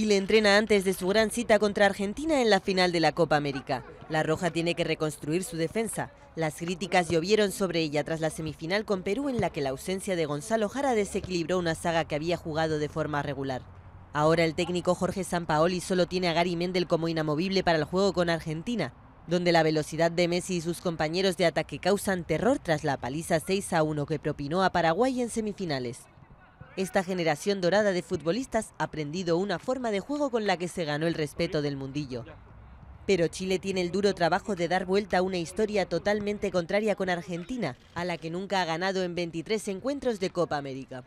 le entrena antes de su gran cita contra Argentina en la final de la Copa América. La Roja tiene que reconstruir su defensa. Las críticas llovieron sobre ella tras la semifinal con Perú en la que la ausencia de Gonzalo Jara desequilibró una saga que había jugado de forma regular. Ahora el técnico Jorge Sampaoli solo tiene a Gary Mendel como inamovible para el juego con Argentina, donde la velocidad de Messi y sus compañeros de ataque causan terror tras la paliza 6 a 1 que propinó a Paraguay en semifinales. Esta generación dorada de futbolistas ha aprendido una forma de juego con la que se ganó el respeto del mundillo. Pero Chile tiene el duro trabajo de dar vuelta a una historia totalmente contraria con Argentina, a la que nunca ha ganado en 23 encuentros de Copa América.